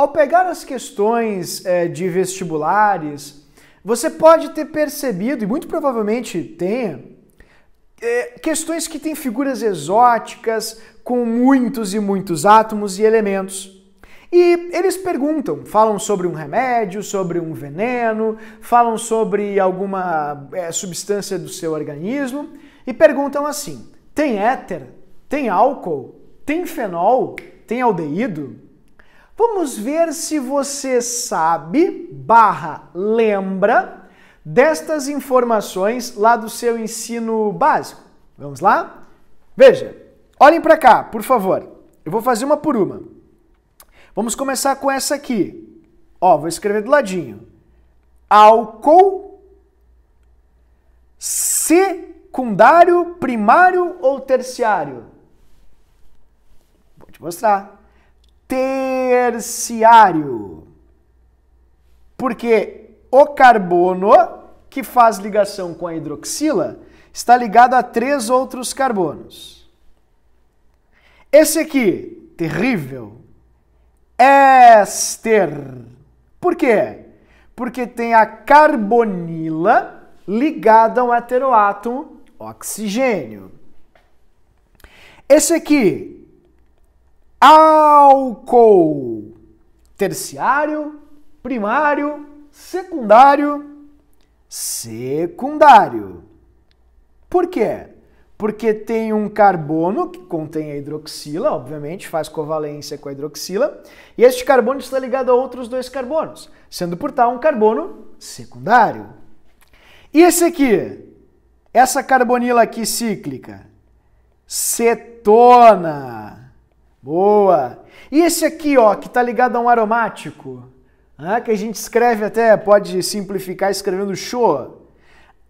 Ao pegar as questões é, de vestibulares, você pode ter percebido, e muito provavelmente tenha, é, questões que têm figuras exóticas, com muitos e muitos átomos e elementos. E eles perguntam, falam sobre um remédio, sobre um veneno, falam sobre alguma é, substância do seu organismo e perguntam assim: tem éter? Tem álcool? Tem fenol? Tem aldeído? Vamos ver se você sabe, barra, lembra destas informações lá do seu ensino básico. Vamos lá? Veja, olhem para cá, por favor. Eu vou fazer uma por uma. Vamos começar com essa aqui. Ó, vou escrever do ladinho. Álcool secundário, primário ou terciário? Vou te mostrar terciário. Porque o carbono que faz ligação com a hidroxila está ligado a três outros carbonos. Esse aqui, terrível, é éster. Por quê? Porque tem a carbonila ligada a um heteroátomo oxigênio. Esse aqui, álcool. Terciário, primário, secundário, secundário. Por quê? Porque tem um carbono que contém a hidroxila, obviamente, faz covalência com a hidroxila, e este carbono está ligado a outros dois carbonos, sendo, por tal, um carbono secundário. E esse aqui? Essa carbonila aqui cíclica? Cetona. Boa! E esse aqui, ó, que está ligado a um aromático, né, que a gente escreve até, pode simplificar escrevendo show.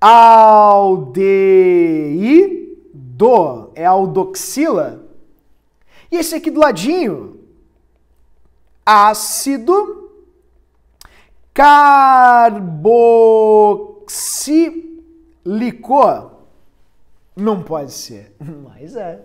Aldeído, é aldoxila. E esse aqui do ladinho, ácido carboxílico. Não pode ser, mas é.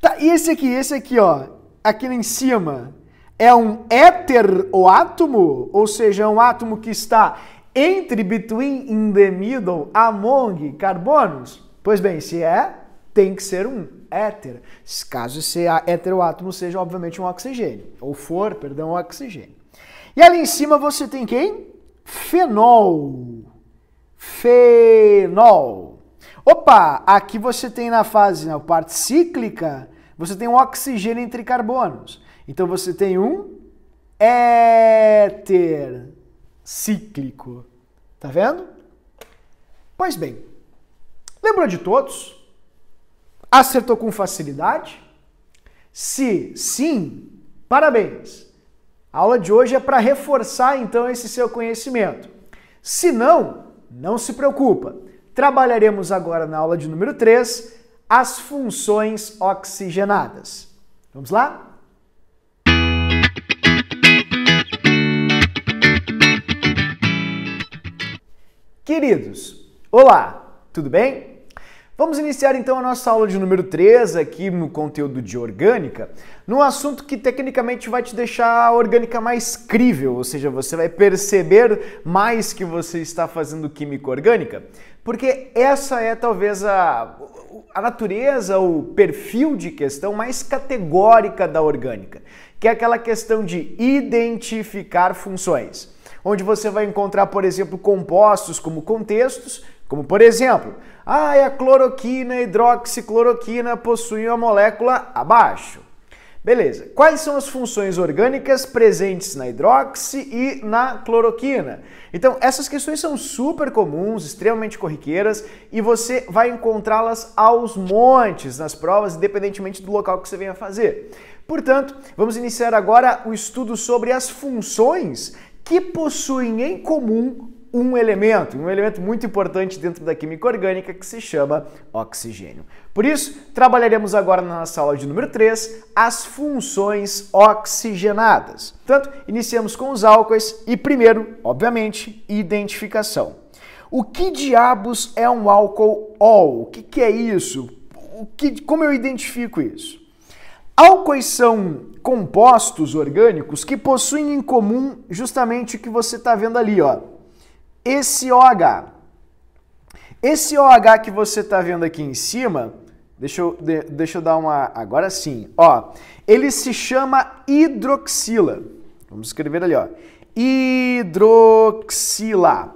Tá, e esse aqui, esse aqui, ó, aqui em cima, é um éter ou átomo, ou seja, é um átomo que está entre, between, in the middle, among carbonos? Pois bem, se é, tem que ser um éter. Caso esse é átomo seja, obviamente, um oxigênio. Ou for, perdão, um oxigênio. E ali em cima você tem quem? Fenol. Fenol. Opa, aqui você tem na fase, na parte cíclica, você tem um oxigênio entre carbonos. Então você tem um éter cíclico. Tá vendo? Pois bem, lembrou de todos? Acertou com facilidade? Se sim, parabéns! A aula de hoje é para reforçar então esse seu conhecimento. Se não, não se preocupa. Trabalharemos agora na aula de número 3 as funções oxigenadas. Vamos lá? Queridos, olá, tudo bem? Vamos iniciar então a nossa aula de número 3 aqui no conteúdo de orgânica, num assunto que tecnicamente vai te deixar a orgânica mais crível, ou seja, você vai perceber mais que você está fazendo química orgânica. Porque essa é talvez a, a natureza, o perfil de questão mais categórica da orgânica, que é aquela questão de identificar funções, onde você vai encontrar, por exemplo, compostos como contextos, como por exemplo, ah, é a cloroquina e hidroxicloroquina possuem uma molécula abaixo. Beleza. Quais são as funções orgânicas presentes na hidroxi e na cloroquina? Então, essas questões são super comuns, extremamente corriqueiras e você vai encontrá-las aos montes nas provas, independentemente do local que você venha fazer. Portanto, vamos iniciar agora o estudo sobre as funções que possuem em comum um elemento, um elemento muito importante dentro da química orgânica que se chama oxigênio. Por isso, trabalharemos agora na nossa aula de número 3 as funções oxigenadas. Portanto, iniciamos com os álcoois e primeiro, obviamente, identificação. O que diabos é um álcool O que, que é isso? O que, como eu identifico isso? álcoois são compostos orgânicos que possuem em comum justamente o que você está vendo ali, ó esse OH. Esse OH que você está vendo aqui em cima, deixa eu, de, deixa eu dar uma. Agora sim, ó. Ele se chama hidroxila. Vamos escrever ali, ó. Hidroxila.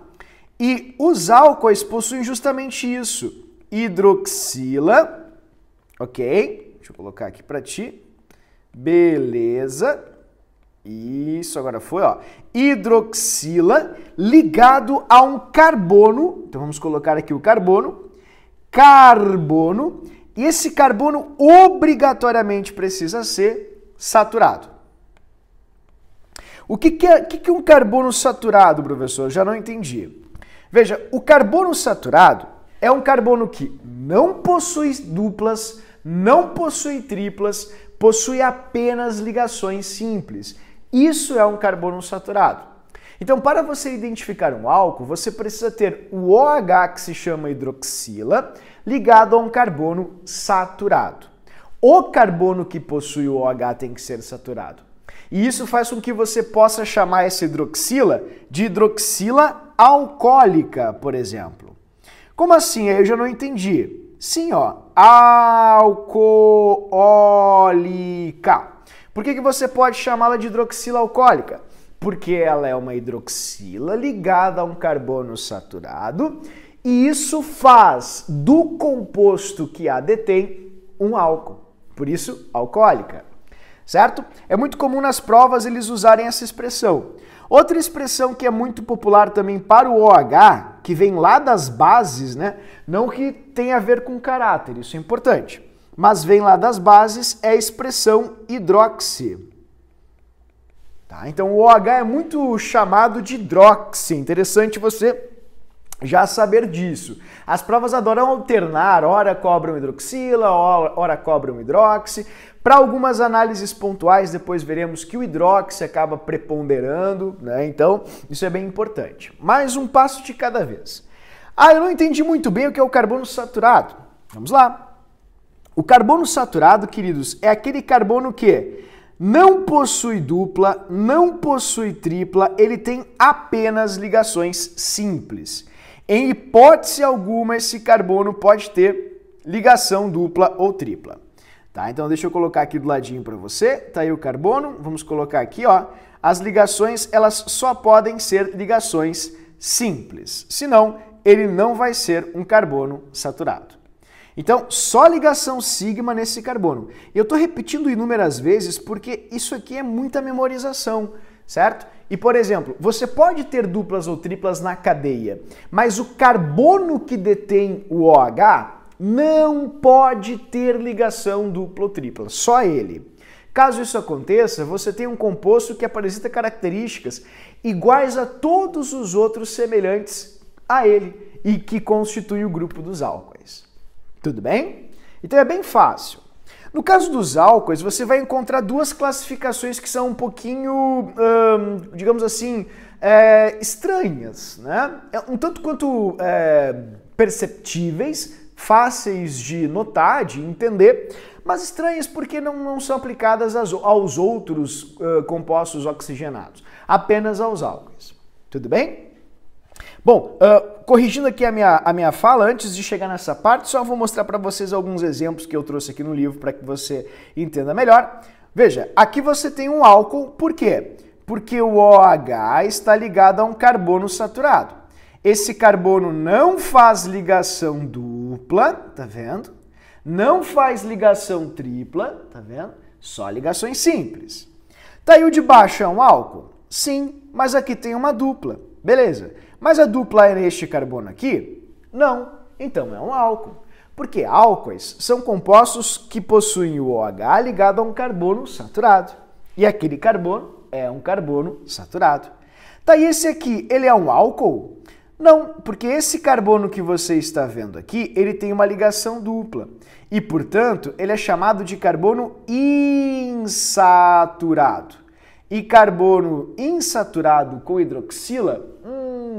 E os álcoois possuem justamente isso. Hidroxila, ok? Deixa eu colocar aqui para ti. Beleza. Isso, agora foi, ó. Hidroxila ligado a um carbono. Então vamos colocar aqui o carbono. Carbono. E esse carbono obrigatoriamente precisa ser saturado. O que, que, é, que, que é um carbono saturado, professor? já não entendi. Veja, o carbono saturado é um carbono que não possui duplas, não possui triplas, possui apenas ligações simples. Isso é um carbono saturado. Então, para você identificar um álcool, você precisa ter o OH, que se chama hidroxila, ligado a um carbono saturado. O carbono que possui o OH tem que ser saturado. E isso faz com que você possa chamar essa hidroxila de hidroxila alcoólica, por exemplo. Como assim? Eu já não entendi. Sim, ó, alcoólica. Por que, que você pode chamá-la de hidroxila alcoólica? Porque ela é uma hidroxila ligada a um carbono saturado e isso faz do composto que a detém um álcool, por isso alcoólica, certo? É muito comum nas provas eles usarem essa expressão. Outra expressão que é muito popular também para o OH, que vem lá das bases, né? Não que tenha a ver com caráter, isso é importante mas vem lá das bases, é a expressão hidroxi. Tá? Então o OH é muito chamado de hidroxi. Interessante você já saber disso. As provas adoram alternar, ora cobram hidroxila, ora cobram hidroxi. Para algumas análises pontuais, depois veremos que o hidroxi acaba preponderando, né? Então, isso é bem importante. Mais um passo de cada vez. Ah, eu não entendi muito bem o que é o carbono saturado. Vamos lá. O carbono saturado, queridos, é aquele carbono que não possui dupla, não possui tripla, ele tem apenas ligações simples. Em hipótese alguma, esse carbono pode ter ligação dupla ou tripla. Tá? Então deixa eu colocar aqui do ladinho para você, tá aí o carbono, vamos colocar aqui, ó. As ligações, elas só podem ser ligações simples. Senão, ele não vai ser um carbono saturado. Então, só ligação sigma nesse carbono. Eu estou repetindo inúmeras vezes porque isso aqui é muita memorização, certo? E, por exemplo, você pode ter duplas ou triplas na cadeia, mas o carbono que detém o OH não pode ter ligação dupla ou tripla, só ele. Caso isso aconteça, você tem um composto que apresenta características iguais a todos os outros semelhantes a ele e que constitui o grupo dos álcoois. Tudo bem? Então é bem fácil. No caso dos álcoois, você vai encontrar duas classificações que são um pouquinho, hum, digamos assim, é, estranhas, né? É um tanto quanto é, perceptíveis, fáceis de notar, de entender, mas estranhas porque não, não são aplicadas aos, aos outros uh, compostos oxigenados, apenas aos álcoois. Tudo bem? Bom, uh, corrigindo aqui a minha, a minha fala, antes de chegar nessa parte, só vou mostrar para vocês alguns exemplos que eu trouxe aqui no livro para que você entenda melhor. Veja, aqui você tem um álcool, por quê? Porque o OH está ligado a um carbono saturado. Esse carbono não faz ligação dupla, tá vendo? Não faz ligação tripla, tá vendo? Só ligações simples. Tá aí o de baixo é um álcool? Sim, mas aqui tem uma dupla. Beleza. Mas a dupla este carbono aqui? Não, então é um álcool. Porque álcoois são compostos que possuem o OH ligado a um carbono saturado. E aquele carbono é um carbono saturado. Tá, e esse aqui, ele é um álcool? Não, porque esse carbono que você está vendo aqui, ele tem uma ligação dupla. E, portanto, ele é chamado de carbono insaturado. E carbono insaturado com hidroxila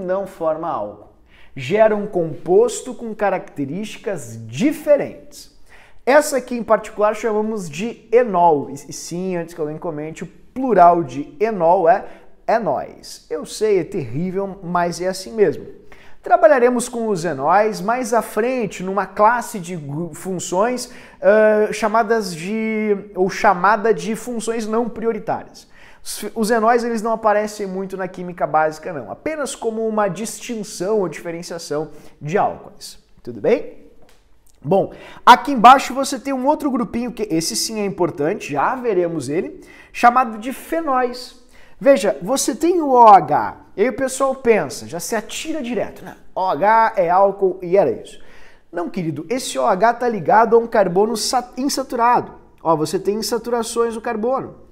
não forma algo, Gera um composto com características diferentes. Essa aqui em particular chamamos de enol. E sim, antes que alguém comente, o plural de enol é enóis. É Eu sei, é terrível, mas é assim mesmo. Trabalharemos com os enóis mais à frente numa classe de funções uh, chamadas de ou chamada de funções não prioritárias. Os enóis eles não aparecem muito na química básica não, apenas como uma distinção ou diferenciação de álcoois. Tudo bem? Bom, aqui embaixo você tem um outro grupinho que esse sim é importante, já veremos ele, chamado de fenóis. Veja, você tem o OH, e aí o pessoal pensa, já se atira direto, né? OH é álcool e era isso. Não, querido, esse OH está ligado a um carbono insaturado. Ó, você tem insaturações do carbono.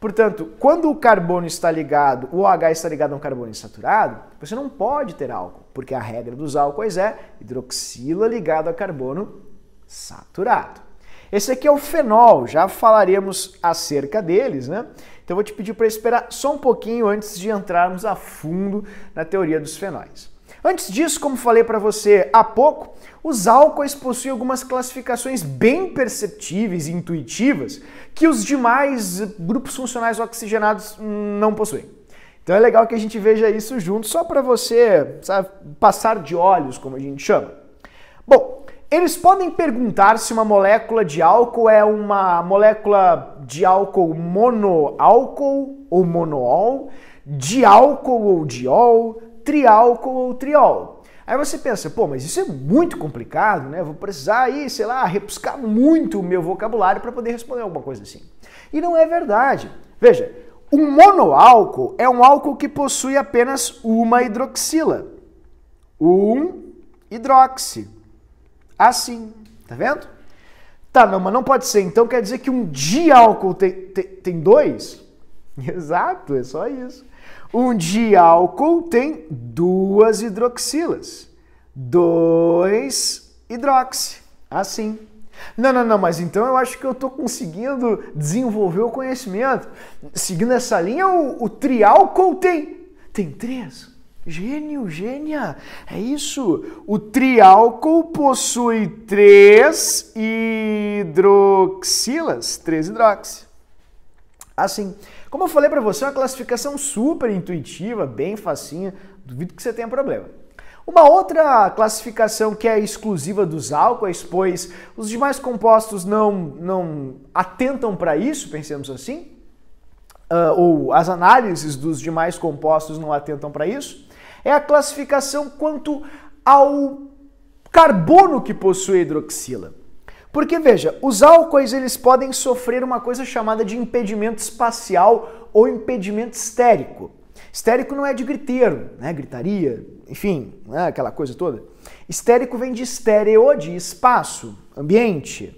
Portanto, quando o carbono está ligado, o OH está ligado a um carbono insaturado, você não pode ter álcool, porque a regra dos álcoois é hidroxila ligado a carbono saturado. Esse aqui é o fenol, já falaremos acerca deles, né? Então eu vou te pedir para esperar só um pouquinho antes de entrarmos a fundo na teoria dos fenóis. Antes disso, como falei para você há pouco, os álcoois possuem algumas classificações bem perceptíveis e intuitivas que os demais grupos funcionais oxigenados não possuem. Então é legal que a gente veja isso junto, só para você sabe, passar de olhos, como a gente chama. Bom, eles podem perguntar se uma molécula de álcool é uma molécula de álcool monoálcool ou monoal, de álcool ou diol, triálcool ou triol. Aí você pensa, pô, mas isso é muito complicado, né? Vou precisar aí, sei lá, repuscar muito o meu vocabulário para poder responder alguma coisa assim. E não é verdade. Veja, um monoálcool é um álcool que possui apenas uma hidroxila. Um hidroxi. Assim, tá vendo? Tá, não, mas não pode ser. Então quer dizer que um diálcool tem, tem, tem dois? Exato, é só isso. Um diálcool tem duas hidroxilas. Dois hidroxi. Assim. Não, não, não, mas então eu acho que eu estou conseguindo desenvolver o conhecimento. Seguindo essa linha, o, o triálcool tem. Tem três. Gênio, gênia. É isso. O triálcool possui três hidroxilas. Três hidroxi. Assim. Como eu falei para você, é uma classificação super intuitiva, bem facinha, duvido que você tenha problema. Uma outra classificação que é exclusiva dos álcoois, pois os demais compostos não, não atentam para isso, pensemos assim, uh, ou as análises dos demais compostos não atentam para isso, é a classificação quanto ao carbono que possui a hidroxila. Porque veja, os álcoois eles podem sofrer uma coisa chamada de impedimento espacial ou impedimento estérico. Estérico não é de griteiro, né? Gritaria, enfim, né? aquela coisa toda. Estérico vem de estéreo, de espaço, ambiente.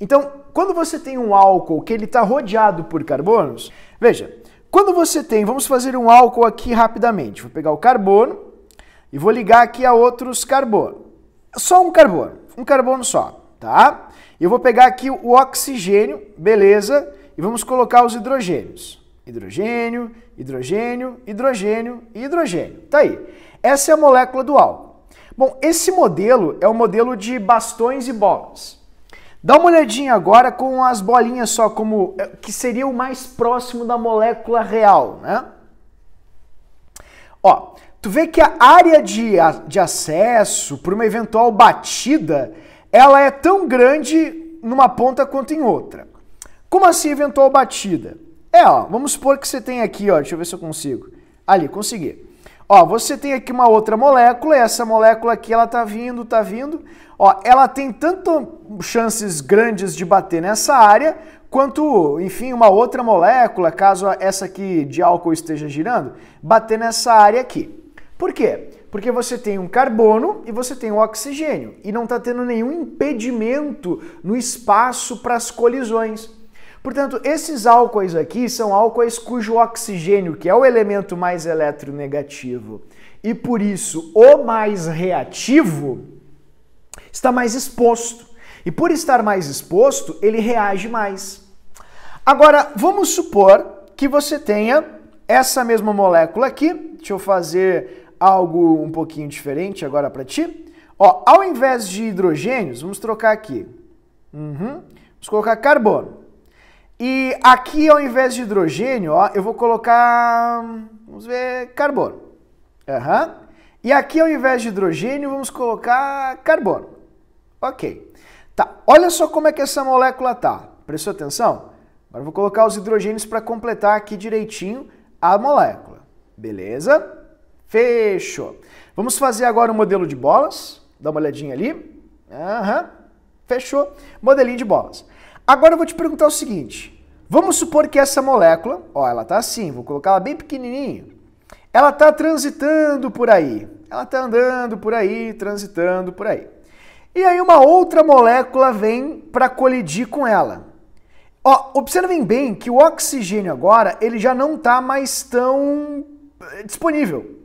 Então, quando você tem um álcool que ele está rodeado por carbonos, veja, quando você tem, vamos fazer um álcool aqui rapidamente. Vou pegar o carbono e vou ligar aqui a outros carbonos. Só um carbono, um carbono só tá? Eu vou pegar aqui o oxigênio, beleza? E vamos colocar os hidrogênios. Hidrogênio, hidrogênio, hidrogênio e hidrogênio. Tá aí. Essa é a molécula do álcool. Bom, esse modelo é o um modelo de bastões e bolas. Dá uma olhadinha agora com as bolinhas só como eh, que seria o mais próximo da molécula real, né? Ó, tu vê que a área de, de acesso para uma eventual batida ela é tão grande numa ponta quanto em outra. Como assim eventual batida? É, ó, vamos supor que você tem aqui, ó, deixa eu ver se eu consigo. Ali, consegui. Ó, você tem aqui uma outra molécula, e essa molécula aqui ela tá vindo, tá vindo. Ó, ela tem tanto chances grandes de bater nessa área, quanto, enfim, uma outra molécula, caso essa aqui de álcool esteja girando, bater nessa área aqui. Por quê? Porque você tem um carbono e você tem o um oxigênio e não está tendo nenhum impedimento no espaço para as colisões. Portanto, esses álcoois aqui são álcoois cujo oxigênio, que é o elemento mais eletronegativo e por isso o mais reativo, está mais exposto. E por estar mais exposto, ele reage mais. Agora, vamos supor que você tenha essa mesma molécula aqui. Deixa eu fazer algo um pouquinho diferente agora para ti. Ó, ao invés de hidrogênios, vamos trocar aqui. Uhum. Vamos colocar carbono. E aqui, ao invés de hidrogênio, ó, eu vou colocar, vamos ver, carbono. Uhum. E aqui, ao invés de hidrogênio, vamos colocar carbono. Ok. Tá, olha só como é que essa molécula tá. Prestou atenção? Agora eu vou colocar os hidrogênios para completar aqui direitinho a molécula. Beleza? Fechou. Vamos fazer agora o um modelo de bolas. Dá uma olhadinha ali. Aham. Fechou. Modelinho de bolas. Agora eu vou te perguntar o seguinte. Vamos supor que essa molécula, ó, ela tá assim, vou colocar ela bem pequenininha. Ela tá transitando por aí. Ela tá andando por aí, transitando por aí. E aí uma outra molécula vem para colidir com ela. Ó, observem bem que o oxigênio agora, ele já não tá mais tão eh, disponível.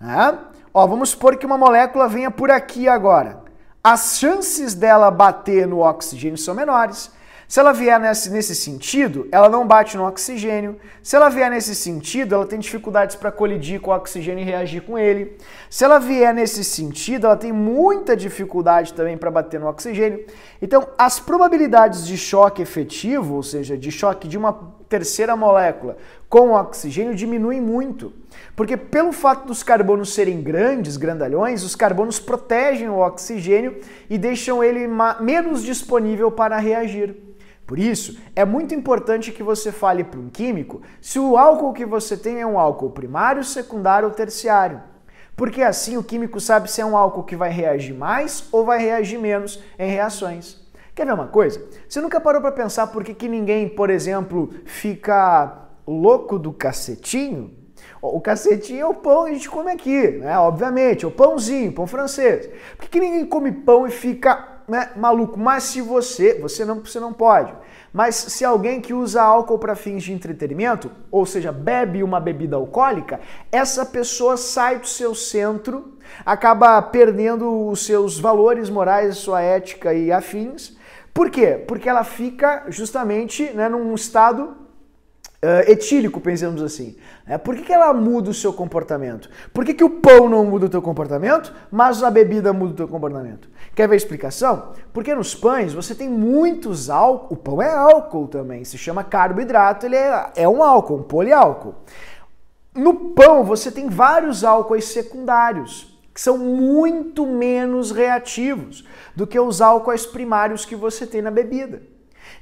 Né? Ó, vamos supor que uma molécula venha por aqui agora. As chances dela bater no oxigênio são menores. Se ela vier nesse, nesse sentido, ela não bate no oxigênio. Se ela vier nesse sentido, ela tem dificuldades para colidir com o oxigênio e reagir com ele. Se ela vier nesse sentido, ela tem muita dificuldade também para bater no oxigênio. Então, as probabilidades de choque efetivo, ou seja, de choque de uma terceira molécula com o oxigênio, diminuem muito. Porque pelo fato dos carbonos serem grandes, grandalhões, os carbonos protegem o oxigênio e deixam ele menos disponível para reagir. Por isso, é muito importante que você fale para um químico se o álcool que você tem é um álcool primário, secundário ou terciário. Porque assim o químico sabe se é um álcool que vai reagir mais ou vai reagir menos em reações. Quer ver uma coisa? Você nunca parou para pensar por que, que ninguém, por exemplo, fica louco do cacetinho? O cacetinho é o pão que a gente come aqui, né? Obviamente, é o pãozinho, pão francês. Por que, ninguém come pão e fica né, maluco? Mas se você, você não, você não pode. Mas se alguém que usa álcool para fins de entretenimento, ou seja, bebe uma bebida alcoólica, essa pessoa sai do seu centro, acaba perdendo os seus valores morais, sua ética e afins. Por quê? Porque ela fica justamente né, num estado uh, etílico, pensamos assim. Né? Por que, que ela muda o seu comportamento? Por que, que o pão não muda o teu comportamento, mas a bebida muda o teu comportamento? Quer ver a explicação? Porque nos pães você tem muitos álcool. O pão é álcool também, se chama carboidrato, ele é, é um álcool, um poliálcool. No pão você tem vários álcoois secundários que são muito menos reativos do que os álcoois primários que você tem na bebida.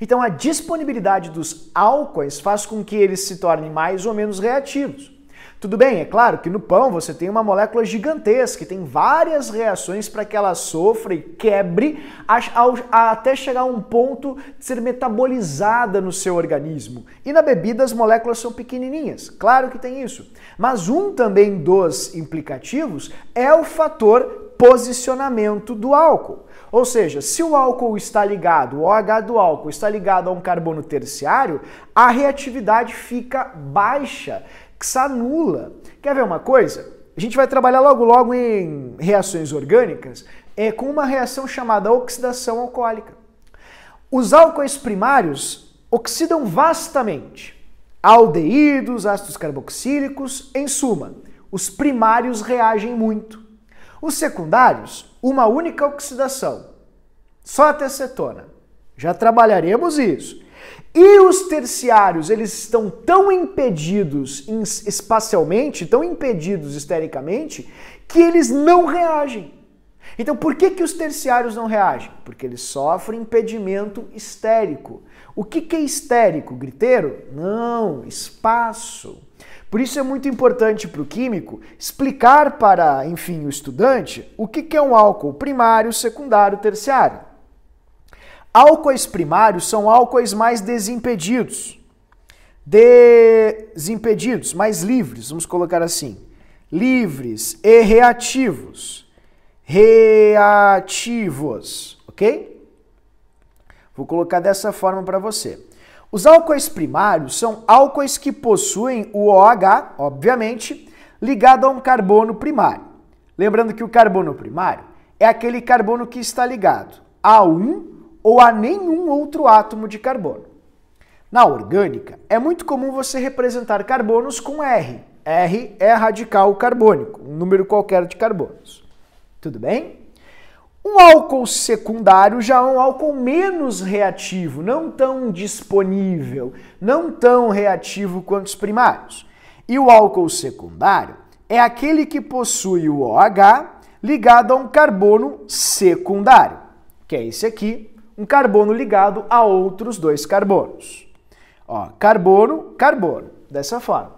Então a disponibilidade dos álcools faz com que eles se tornem mais ou menos reativos. Tudo bem, é claro que no pão você tem uma molécula gigantesca, tem várias reações para que ela sofra e quebre até chegar a um ponto de ser metabolizada no seu organismo. E na bebida as moléculas são pequenininhas, claro que tem isso. Mas um também dos implicativos é o fator posicionamento do álcool. Ou seja, se o álcool está ligado, o OH do álcool está ligado a um carbono terciário, a reatividade fica baixa, que se anula. Quer ver uma coisa? A gente vai trabalhar logo logo em reações orgânicas é, com uma reação chamada oxidação alcoólica. Os álcoois primários oxidam vastamente aldeídos, ácidos carboxílicos, em suma, os primários reagem muito. Os secundários, uma única oxidação, só até cetona. Já trabalharemos isso. E os terciários, eles estão tão impedidos espacialmente, tão impedidos estericamente, que eles não reagem. Então, por que, que os terciários não reagem? Porque eles sofrem impedimento estérico. O que, que é estérico, Griteiro? Não, espaço. Por isso é muito importante para o químico explicar para, enfim, o estudante o que é um álcool primário, secundário, terciário. Álcoois primários são álcoois mais desimpedidos, desimpedidos, mais livres, vamos colocar assim, livres e reativos, reativos, ok? Vou colocar dessa forma para você. Os álcoois primários são álcoois que possuem o OH, obviamente, ligado a um carbono primário. Lembrando que o carbono primário é aquele carbono que está ligado a um ou a nenhum outro átomo de carbono. Na orgânica, é muito comum você representar carbonos com R. R é radical carbônico, um número qualquer de carbonos. Tudo bem? Um álcool secundário já é um álcool menos reativo, não tão disponível, não tão reativo quanto os primários. E o álcool secundário é aquele que possui o OH ligado a um carbono secundário, que é esse aqui, um carbono ligado a outros dois carbonos. Ó, carbono, carbono, dessa forma.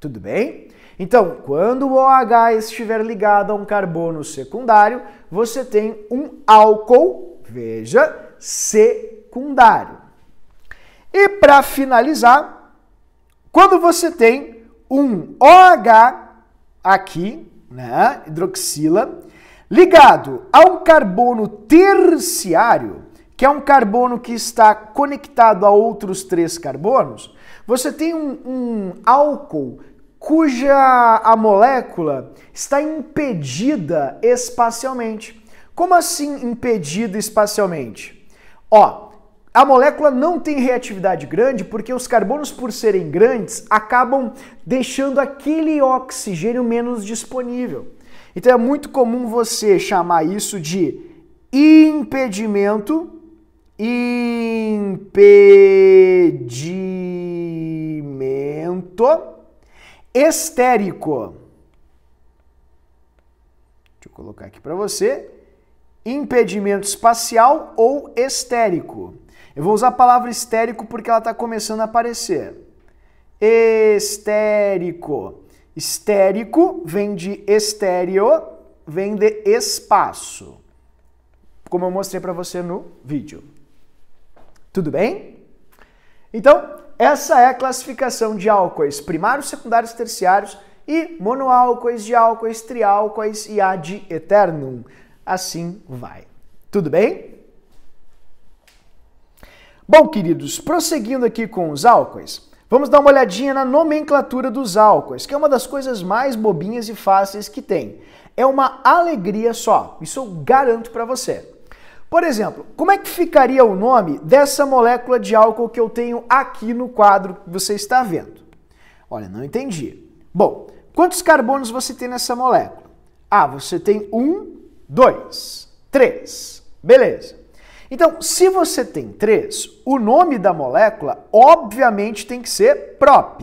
Tudo bem? Então, quando o OH estiver ligado a um carbono secundário, você tem um álcool, veja, secundário. E para finalizar, quando você tem um OH aqui, né, hidroxila, ligado a um carbono terciário, que é um carbono que está conectado a outros três carbonos, você tem um, um álcool cuja a molécula está impedida espacialmente. Como assim impedida espacialmente? Ó, a molécula não tem reatividade grande porque os carbonos, por serem grandes, acabam deixando aquele oxigênio menos disponível. Então é muito comum você chamar isso de impedimento, impedimento estérico. Deixa eu colocar aqui para você. Impedimento espacial ou estérico. Eu vou usar a palavra estérico porque ela está começando a aparecer. Estérico. Estérico vem de estéreo, vem de espaço. Como eu mostrei para você no vídeo. Tudo bem? Então, essa é a classificação de álcoois: primários, secundários, terciários e monoálcoois, diálcois, triálcoois e ad eternum. Assim vai. Tudo bem? Bom, queridos, prosseguindo aqui com os álcoois, vamos dar uma olhadinha na nomenclatura dos álcoois, que é uma das coisas mais bobinhas e fáceis que tem. É uma alegria só, isso eu garanto para você. Por exemplo, como é que ficaria o nome dessa molécula de álcool que eu tenho aqui no quadro que você está vendo? Olha, não entendi. Bom, quantos carbonos você tem nessa molécula? Ah, você tem um, dois, três. Beleza. Então, se você tem três, o nome da molécula obviamente tem que ser prop.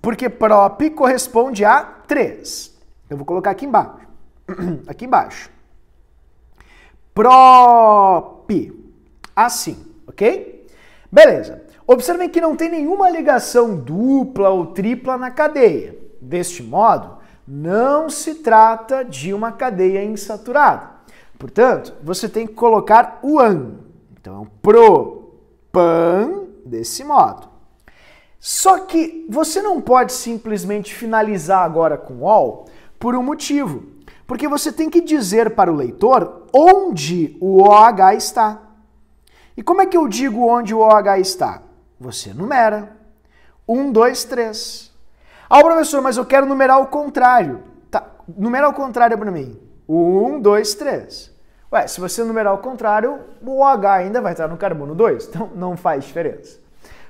Porque prop corresponde a três. Eu vou colocar aqui embaixo. aqui embaixo prop. Assim, ok? Beleza. Observem que não tem nenhuma ligação dupla ou tripla na cadeia. Deste modo, não se trata de uma cadeia insaturada. Portanto, você tem que colocar o an. Então, é pro, pan, desse modo. Só que você não pode simplesmente finalizar agora com all por um motivo. Porque você tem que dizer para o leitor onde o OH está. E como é que eu digo onde o OH está? Você numera. 1, 2, 3. Ah, professor, mas eu quero numerar o contrário. Tá, numera o contrário é para mim. 1, 2, 3. Ué, se você numerar o contrário, o OH ainda vai estar no carbono 2, então não faz diferença.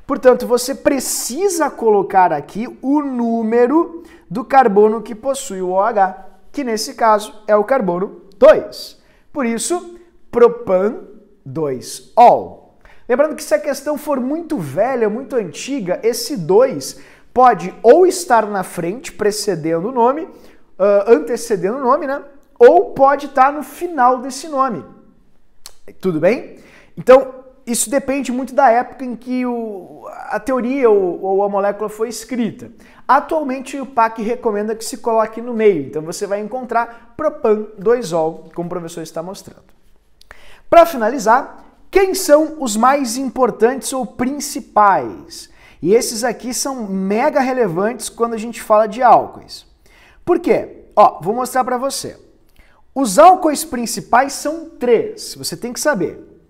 Portanto, você precisa colocar aqui o número do carbono que possui o OH que nesse caso é o carbono 2. Por isso, propan 2-ol. Lembrando que se a questão for muito velha, muito antiga, esse 2 pode ou estar na frente, precedendo o nome, uh, antecedendo o nome, né? Ou pode estar no final desse nome. Tudo bem? Então, isso depende muito da época em que o, a teoria ou, ou, a molécula foi escrita. Atualmente o PAC recomenda que se coloque no meio, então você vai encontrar propan-2-ol, como o professor está mostrando. Para finalizar, quem são os mais importantes ou principais? E esses aqui são mega relevantes quando a gente fala de álcoois. Por quê? Ó, vou mostrar para você. Os álcoois principais são três, você tem que saber.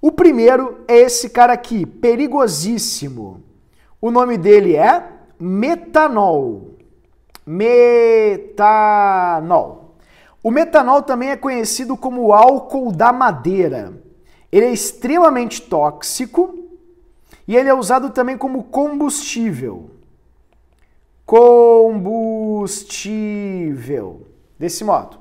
O primeiro é esse cara aqui, perigosíssimo. O nome dele é metanol. Metanol. O metanol também é conhecido como álcool da madeira. Ele é extremamente tóxico e ele é usado também como combustível. Combustível. Desse modo.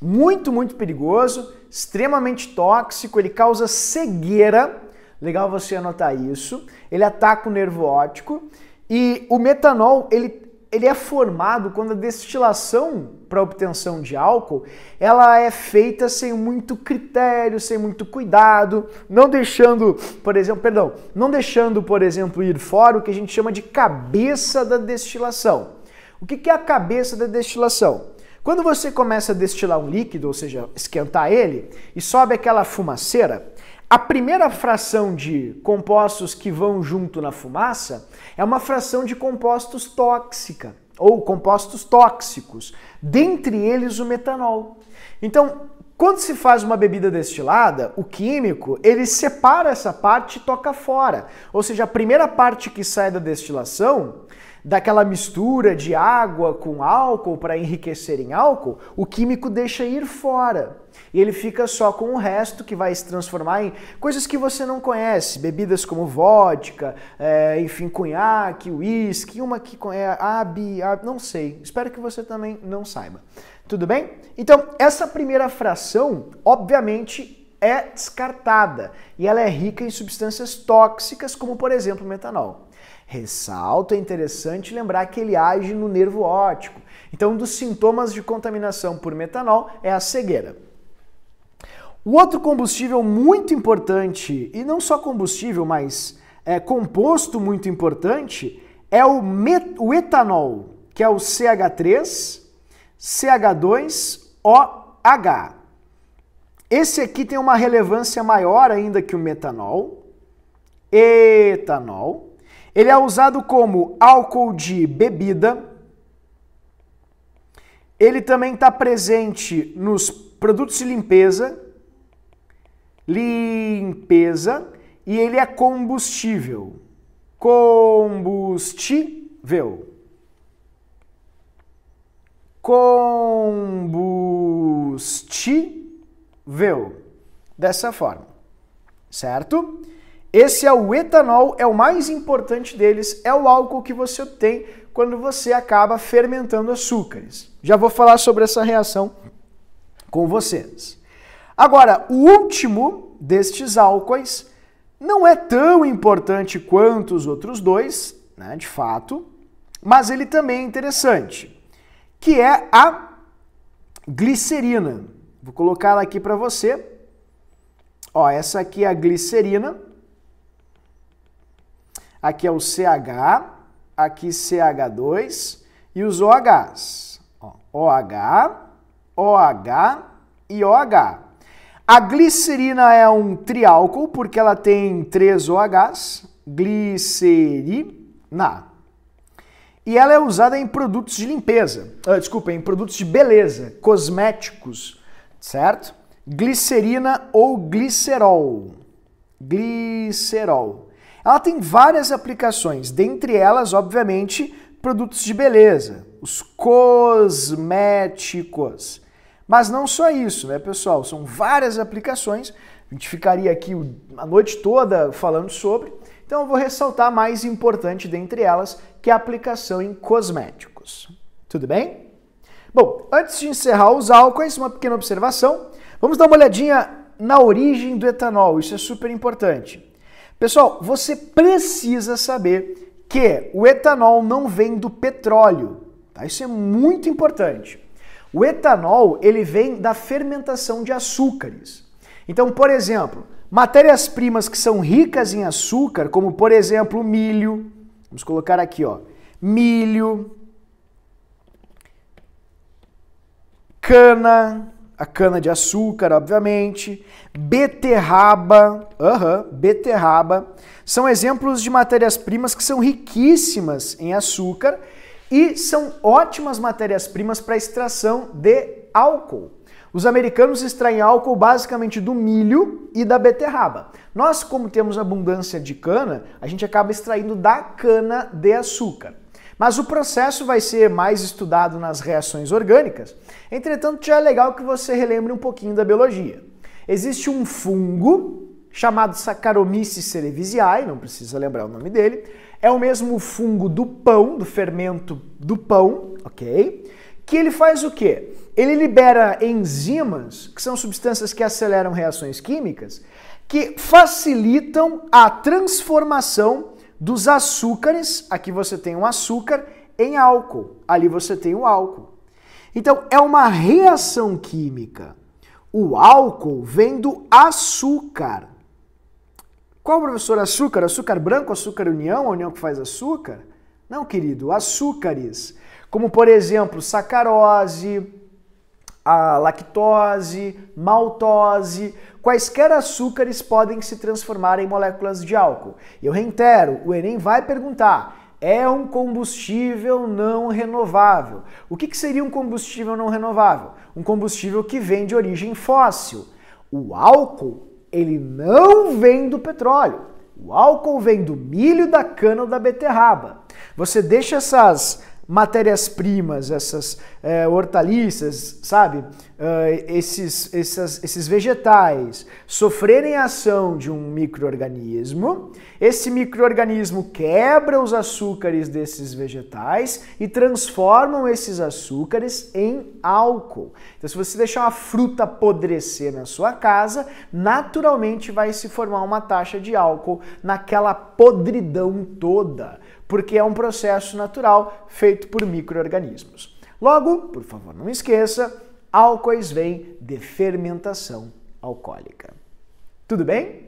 Muito, muito perigoso, extremamente tóxico, ele causa cegueira. Legal você anotar isso. Ele ataca o nervo óptico e o metanol, ele, ele é formado quando a destilação para obtenção de álcool, ela é feita sem muito critério, sem muito cuidado, não deixando, por exemplo, perdão, não deixando, por exemplo, ir fora o que a gente chama de cabeça da destilação. O que é a cabeça da destilação? Quando você começa a destilar um líquido, ou seja, esquentar ele, e sobe aquela fumaceira, a primeira fração de compostos que vão junto na fumaça é uma fração de compostos tóxica ou compostos tóxicos, dentre eles o metanol. Então, quando se faz uma bebida destilada, o químico ele separa essa parte e toca fora. Ou seja, a primeira parte que sai da destilação daquela mistura de água com álcool para enriquecer em álcool, o químico deixa ir fora. E ele fica só com o resto que vai se transformar em coisas que você não conhece, bebidas como vodka, é, enfim, cunhaque, uísque, uma que é abi, ab, não sei. Espero que você também não saiba. Tudo bem? Então, essa primeira fração, obviamente, é descartada e ela é rica em substâncias tóxicas, como por exemplo metanol. Ressalto é interessante lembrar que ele age no nervo óptico. Então, um dos sintomas de contaminação por metanol é a cegueira. O outro combustível muito importante, e não só combustível, mas é, composto muito importante, é o, o etanol, que é o CH3, CH2OH. Esse aqui tem uma relevância maior ainda que o metanol, etanol, ele é usado como álcool de bebida. Ele também está presente nos produtos de limpeza, limpeza, e ele é combustível. Combustível. Combustível. Dessa forma, certo? Esse é o etanol, é o mais importante deles, é o álcool que você tem quando você acaba fermentando açúcares. Já vou falar sobre essa reação com vocês. Agora, o último destes álcoois não é tão importante quanto os outros dois, né, de fato, mas ele também é interessante, que é a glicerina. Vou colocar ela aqui para você. Ó, essa aqui é a glicerina. Aqui é o CH, aqui CH2 e os OHs. OH, OH e OH. A glicerina é um triálcool porque ela tem três OHs, glicerina. E ela é usada em produtos de limpeza, ah, desculpa, em produtos de beleza, cosméticos, certo? Glicerina ou glicerol. Glicerol. Ela tem várias aplicações, dentre elas, obviamente, produtos de beleza, os cosméticos. Mas não só isso, né, pessoal? São várias aplicações. A gente ficaria aqui a noite toda falando sobre. Então eu vou ressaltar a mais importante dentre elas, que é a aplicação em cosméticos. Tudo bem? Bom, antes de encerrar os álcoois, uma pequena observação. Vamos dar uma olhadinha na origem do etanol, isso é super importante. Pessoal, você precisa saber que o etanol não vem do petróleo. Tá? Isso é muito importante. O etanol ele vem da fermentação de açúcares. Então, por exemplo, matérias-primas que são ricas em açúcar, como por exemplo milho, vamos colocar aqui, ó, milho, cana, a cana-de-açúcar, obviamente, beterraba, uh -huh, beterraba, são exemplos de matérias-primas que são riquíssimas em açúcar e são ótimas matérias-primas para extração de álcool. Os americanos extraem álcool basicamente do milho e da beterraba. Nós, como temos abundância de cana, a gente acaba extraindo da cana de açúcar. Mas o processo vai ser mais estudado nas reações orgânicas. Entretanto, já é legal que você relembre um pouquinho da biologia. Existe um fungo chamado Saccharomyces cerevisiae, não precisa lembrar o nome dele. É o mesmo fungo do pão, do fermento do pão, ok? Que ele faz o quê? Ele libera enzimas, que são substâncias que aceleram reações químicas, que facilitam a transformação dos açúcares, aqui você tem um açúcar, em álcool, ali você tem o álcool. Então é uma reação química. O álcool vem do açúcar. Qual, professor? Açúcar? Açúcar branco, açúcar união, a união que faz açúcar? Não, querido, açúcares. Como, por exemplo, sacarose, a lactose, maltose, quaisquer açúcares podem se transformar em moléculas de álcool. Eu reitero, o Enem vai perguntar: é um combustível não renovável. O que, que seria um combustível não renovável? Um combustível que vem de origem fóssil. O álcool, ele não vem do petróleo. O álcool vem do milho, da cana ou da beterraba. Você deixa essas matérias-primas, essas é, hortaliças, sabe? Uh, esses, essas, esses vegetais sofrerem a ação de um microorganismo, esse microorganismo quebra os açúcares desses vegetais e transformam esses açúcares em álcool. Então, se você deixar uma fruta apodrecer na sua casa, naturalmente vai se formar uma taxa de álcool naquela podridão toda porque é um processo natural feito por micro-organismos. Logo, por favor, não esqueça, álcoois vêm de fermentação alcoólica. Tudo bem?